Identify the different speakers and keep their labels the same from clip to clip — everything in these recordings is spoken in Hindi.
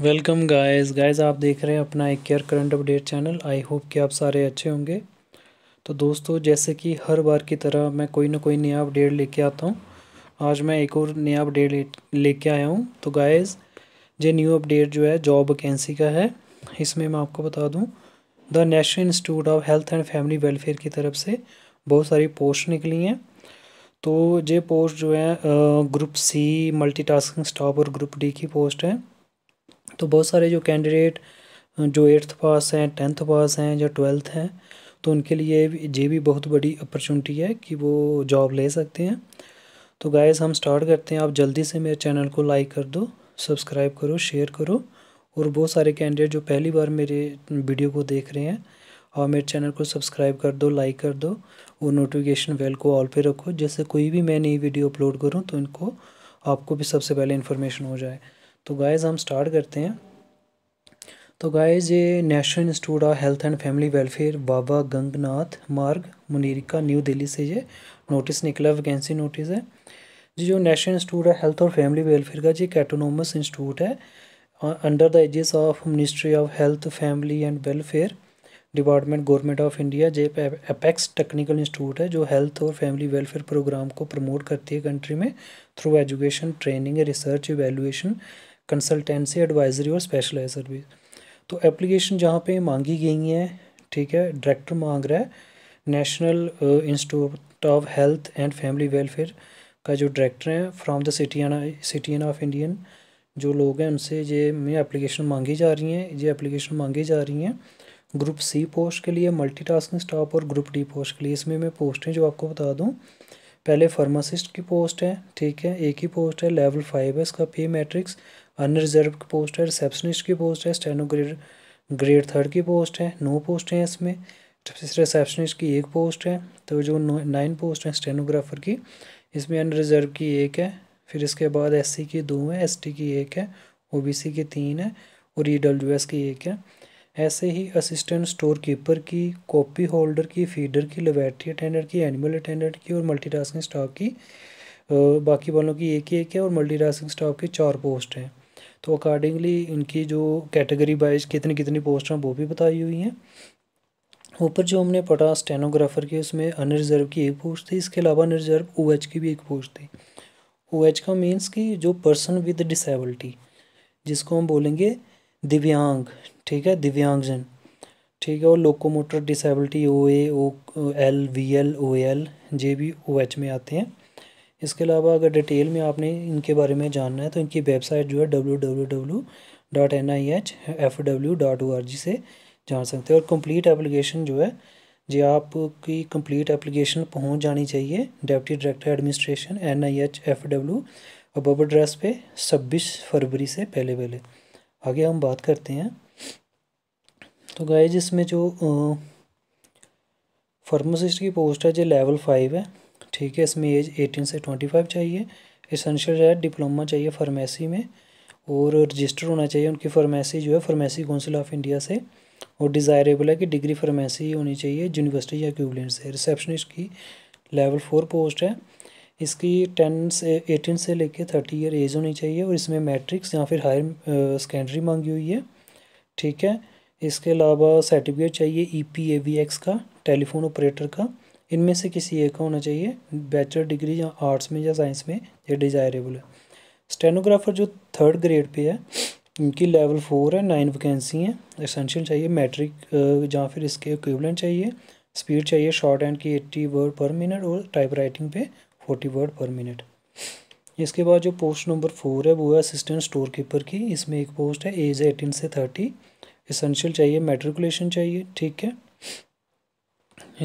Speaker 1: वेलकम गाइस गाइस आप देख रहे हैं अपना एक care current update channel I hope कि आप सारे अच्छे होंगे तो दोस्तों जैसे कि हर बार की तरह मैं कोई ना कोई नया अपडेट लेके आता हूँ आज मैं एक और नया अपडेट लेके आया हूँ तो गाइस ये न्यू अपडेट जो है जॉब वैकेंसी का है इसमें मैं आपको बता दूँ the national institute of health and family welfare की तरफ से बहुत सारी पोस्ट निकली हैं तो ये पोस्ट जो है ग्रुप सी मल्टी स्टाफ और ग्रुप डी की पोस्ट है तो बहुत सारे जो कैंडिडेट जो एट्थ पास हैं टेंथ पास हैं या ट्वेल्थ हैं तो उनके लिए ये भी बहुत बड़ी अपॉर्चुनिटी है कि वो जॉब ले सकते हैं तो गाइस हम स्टार्ट करते हैं आप जल्दी से मेरे चैनल को लाइक कर दो सब्सक्राइब करो शेयर करो और बहुत सारे कैंडिडेट जो पहली बार मेरे वीडियो को देख रहे हैं और मेरे चैनल को सब्सक्राइब कर दो लाइक कर दो और नोटिफिकेशन बेल को ऑल पे रखो जैसे कोई भी मैं नई वीडियो अपलोड करूँ तो इनको आपको भी सबसे पहले इन्फॉर्मेशन हो जाए तो गाइस हम स्टार्ट करते हैं तो गाइस ये national institute of health and family welfare Baba Gangnath Marg Munirka new Delhi से ये नोटिस निकला वैकेंसी नोटिस है जी जो नेशनल इंस्टीट्यूट ऑफ हेल्थ और फैमिली वेलफेयर का जी एक एटोनोमस इंस्टीट्यूट है under the aegis of ministry of health family and welfare department government of India जे अपेक्स टेक्निकल इंस्टीट्यूट है जो हेल्थ और फैमिली वेलफेयर प्रोग्राम को प्रमोट करती है कंट्री में through education training research evaluation consultancy advisory और स्पेशलाइज सर्विस तो एप्लीकेशन जहाँ पे मांगी गई हैं ठीक है डायरेक्टर मांग रहा है national institute of health and family welfare का जो डायरेक्टर हैं फ्रॉम द सिटीना सिटीन ऑफ इंडियन जो लोग हैं उनसे ये में एप्लीकेशन मांगी जा रही हैं ये एप्लीकेशन मांगी जा रही हैं ग्रुप सी पोस्ट के लिए मल्टीटास्किंग स्टाफ और ग्रुप डी पोस्ट के लिए इसमें मैं पोस्टें जो आपको बता दूं पहले फार्मासिस्ट की पोस्ट है ठीक है एक ही पोस्ट है लेवल फाइव है इसका पे मैट्रिक्स अनरिजर्व रिजर्व की पोस्ट है रिसेप्शनिस्ट की पोस्ट है स्टेनो ग्रेड ग्रेड थर्ड की पोस्ट है नौ पोस्ट हैं इसमें रिसेप्शनिस्ट की एक पोस्ट है तो जो नाइन पोस्ट हैं स्टेनोग्राफर की इसमें अनरिजर्व रिजर्व की एक है फिर इसके बाद सी की दो है टी की एक है सी की तीन है और एस की एक है ऐसे ही असिस्टेंट स्टोर कीपर की कॉपी होल्डर की फीडर की लेबोरेटरी अटेंडेंट की एनिमल अटेंडेंट की और मल्टीटास्किंग स्टाफ की बाकी वालों की एक ही एक है और मल्टीटास्किंग स्टाफ की चार पोस्ट हैं तो अकॉर्डिंगली इनकी जो कैटेगरी वाइज कितनी कितनी पोस्ट हैं वो भी बताई हुई हैं ऊपर जो हमने पढ़ा स्टेनोग्राफर की उसमें अनरिजर्व की एक पोस्ट थी इसके अलावा अनरिजर्व ओ एच की भी एक पोस्ट थी ओ एच का मीन्स कि जो पर्सन विद डिसेबलिटी जिसको हम बोलेंगे दिव्यांग ठीक है दिव्यांगजन ठीक है और locomotor disability O A O L V L O L J भी ओ एच में आते हैं इसके अलावा अगर डिटेल में आपने इनके बारे में जानना है तो इनकी वेबसाइट जो है W W W dot N I H F W dot O R G से जान सकते हैं और कंप्लीट एप्लीकेशन जो है जी आपकी कंप्लीट एप्लीकेशन पहुंच जानी चाहिए deputy director administration N I H F W अब एड्रेस पे छब्बीस फरवरी से पहले पहले आगे हम बात करते हैं तो गाय इसमें जो फार्मासिस्ट की पोस्ट है जो लेवल फाइव है ठीक है इसमें एज एटीन से ट्वेंटी फाइव चाहिए इसेंशियल जो है डिप्लोमा चाहिए फार्मेसी में और रजिस्टर होना चाहिए उनकी फार्मेसी जो है फार्मेसी काउंसिल ऑफ इंडिया से और डिज़ायरेबल है कि डिग्री फार्मेसी होनी चाहिए यूनिवर्सिटी या क्यूबलेंट से रिसेप्शनिस्ट की लेवल फोर पोस्ट है इसकी टेन से एटीन से लेके थर्टी ईयर एज होनी चाहिए और इसमें मैट्रिक्स या फिर हायर सेकेंडरी मांगी हुई है ठीक है इसके अलावा सर्टिफिकेट चाहिए E P A V X का टेलीफोन ऑपरेटर का इनमें से किसी एक का होना चाहिए बैचलर डिग्री या आर्ट्स में या साइंस में ये डिज़ायरेबल है स्टेनोग्राफर जो थर्ड ग्रेड पे है इनकी लेवल फोर है नाइन वैकेंसी हैं एसेंशियल चाहिए मैट्रिक या फिर इसके इक्विबलेंट चाहिए स्पीड चाहिए शॉर्ट हैंड की एट्टी वर्ड पर मिनट और टाइप राइटिंग पे फोर्टी वर्ड पर मिनट इसके बाद जो पोस्ट नंबर फोर है वो है असिस्टेंट स्टोर कीपर की इसमें एक पोस्ट है एज एटीन से थर्टी इसेंशियल चाहिए मेट्रिकुलेशन चाहिए ठीक है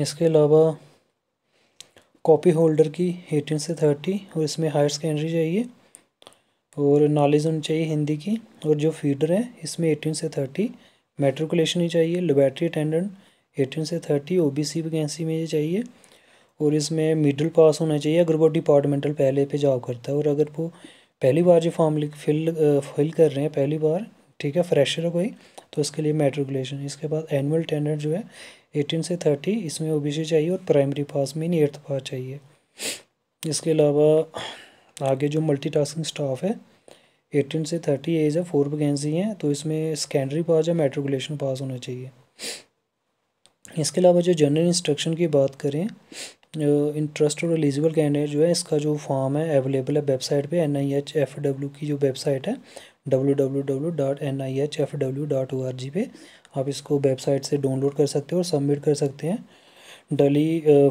Speaker 1: इसके अलावा कॉपी होल्डर की एटीन से थर्टी और इसमें हायर सेकेंडरी चाहिए और नॉलेज होनी चाहिए हिंदी की और जो फीडर है इसमें एटीन से थर्टी मेट्रिकुलेशन ही चाहिए लेबोरेटरी अटेंडेंट एटीन से thirty O B C vacancy में ये चाहिए और इसमें मिडिल पास होना चाहिए अगर वो डिपार्टमेंटल पहले पे जॉब करता है और अगर वो पहली बार जो फॉर्म फिल फिल कर रहे हैं पहली बार ठीक है फ्रेशर है कोई तो इसके लिए मेट्रिकुलेशन इसके बाद एनुअल टेंडर जो है एटीन से थर्टी इसमें ओ चाहिए और प्राइमरी पास में एट्थ पास चाहिए इसके अलावा आगे जो मल्टीटास्किंग स्टाफ है एटीन से थर्टी एज है फोर वैकेंसी हैं तो इसमें सेकेंडरी पास या मेट्रिकुलेशन पास होना चाहिए इसके अलावा जो जनरल इंस्ट्रक्शन की बात करें इंटरेस्ट और एलिजिबल कैंडिडेट जो है इसका जो फॉर्म है अवेलेबल है वेबसाइट पे N I H F W की जो वेबसाइट है जी पे आप इसको वेबसाइट से डाउनलोड कर सकते हो और सबमिट कर सकते हैं डेली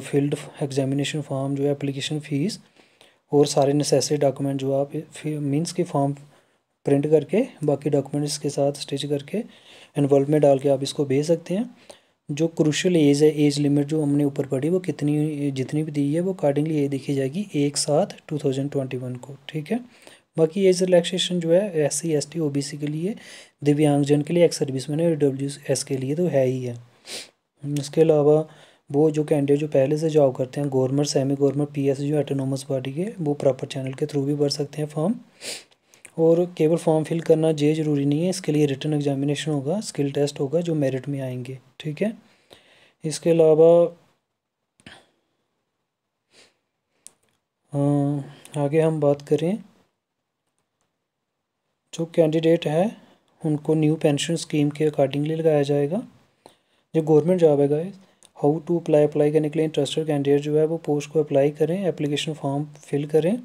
Speaker 1: फील्ड एग्जामिनेशन फॉर्म जो है एप्लीकेशन फ़ीस और सारे नेसेसरी डॉक्यूमेंट जो आप मीन्स के फॉर्म प्रिंट करके बाकी डॉक्यूमेंट्स के साथ स्टिच करके इन्वॉल्व में डाल के आप इसको भेज सकते हैं जो क्रूशल एज है एज लिमिट जो हमने ऊपर पढ़ी वो कितनी जितनी भी दी है वो अकॉर्डिंगली ये देखी जाएगी एक सात टू थाउजेंड ट्वेंटी वन को ठीक है बाकी एज रिलैक्सेशन जो है S C S T O B C के लिए दिव्यांगजन के लिए एक्स सर्विस मैन और डब्ल्यू एस के लिए तो है ही है हम्म, इसके अलावा वो जो कैंडिडेट जो पहले से जॉब करते हैं government semi government P S जो एटोनोमस पार्टी के वो प्रॉपर चैनल के थ्रू भी भर सकते हैं फॉर्म और केवल फॉर्म फिल करना ये ज़रूरी नहीं है इसके लिए रिटर्न एग्जामिनेशन होगा स्किल टेस्ट होगा जो मेरिट में आएंगे ठीक है इसके अलावा आगे हम बात करें जो कैंडिडेट है उनको न्यू पेंशन स्कीम के अकॉर्डिंगली लगाया जाएगा जो गवर्नमेंट जॉब है guys how to apply apply करने के लिए इंटरेस्टेड कैंडिडेट जो है वो पोस्ट को अप्लाई करें एप्लीकेशन फॉर्म फिल करें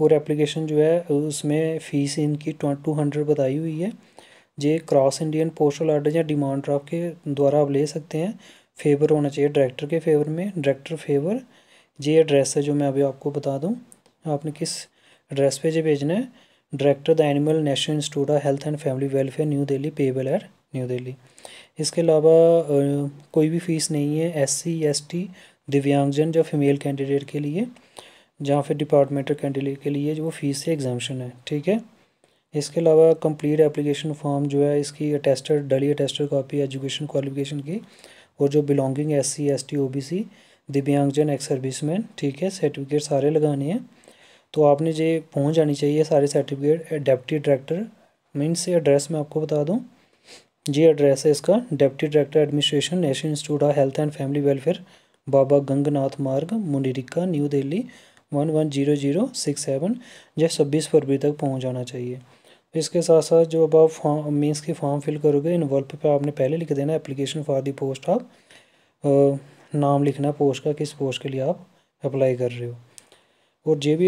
Speaker 1: और एप्लीकेशन जो है उसमें फ़ीस इनकी टू हंड्रेड बताई हुई है ये क्रॉस इंडियन पोस्टल आर्डर या डिमांड ड्राफ्ट के द्वारा आप ले सकते हैं फेवर होना चाहिए डायरेक्टर के फेवर में डायरेक्टर फेवर ये एड्रेस है जो मैं अभी आपको बता दूँ आपने किस एड्रेस पर जो भेजना है director the animal national institute of health and family welfare new Delhi payable at new Delhi इसके अलावा कोई भी फीस नहीं है एस सी एस टी दिव्यांगजन या फीमेल कैंडिडेट के लिए जहाँ फिर डिपार्टमेंटल कैंडिडेट के लिए जो वो फीस से एग्जामेशन है ठीक है इसके अलावा कंप्लीट एप्लीकेशन फॉर्म जो है इसकी अटेस्टर डली अटेस्टर कॉपी एजुकेशन क्वालिफिकेशन की और जो belonging S C S T O B C दिव्यांगजन एक्स सर्विसमैन ठीक है सर्टिफिकेट सारे लगाने हैं तो आपने जो पहुंच जानी चाहिए सारे certificate deputy director means address मैं आपको बता दूँ जी एड्रेस है इसका deputy director administration national institute of health and family welfare Baba Gangnath Marg Munirka new Delhi one one zero zero six seven यह छब्बीस फरवरी तक पहुँच जाना चाहिए इसके साथ साथ जो अब आप फॉर्म मीन्स की फॉर्म फिल करोगे इन इन्वॉल्व पर आपने पहले लिख देना एप्लीकेशन फॉर दी पोस्ट आप नाम लिखना पोस्ट का किस पोस्ट के लिए आप अप्लाई कर रहे हो और ये भी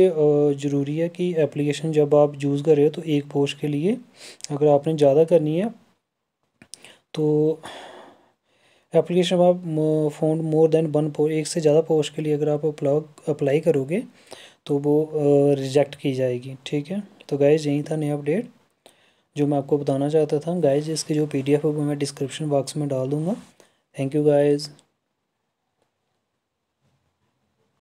Speaker 1: ज़रूरी है कि एप्लीकेशन जब आप यूज़ कर रहे हो तो एक पोस्ट के लिए अगर आपने ज़्यादा करनी है तो एप्लीकेशन आप phone more than one post एक से ज़्यादा पोस्ट के लिए अगर आप अप्लाई करोगे तो वो रिजेक्ट की जाएगी ठीक है तो गाइज यही था नया अपडेट जो मैं आपको बताना चाहता था गाइज इसकी जो एफ है वो मैं डिस्क्रिप्शन बॉक्स में डाल दूँगा थैंक यू गाइज़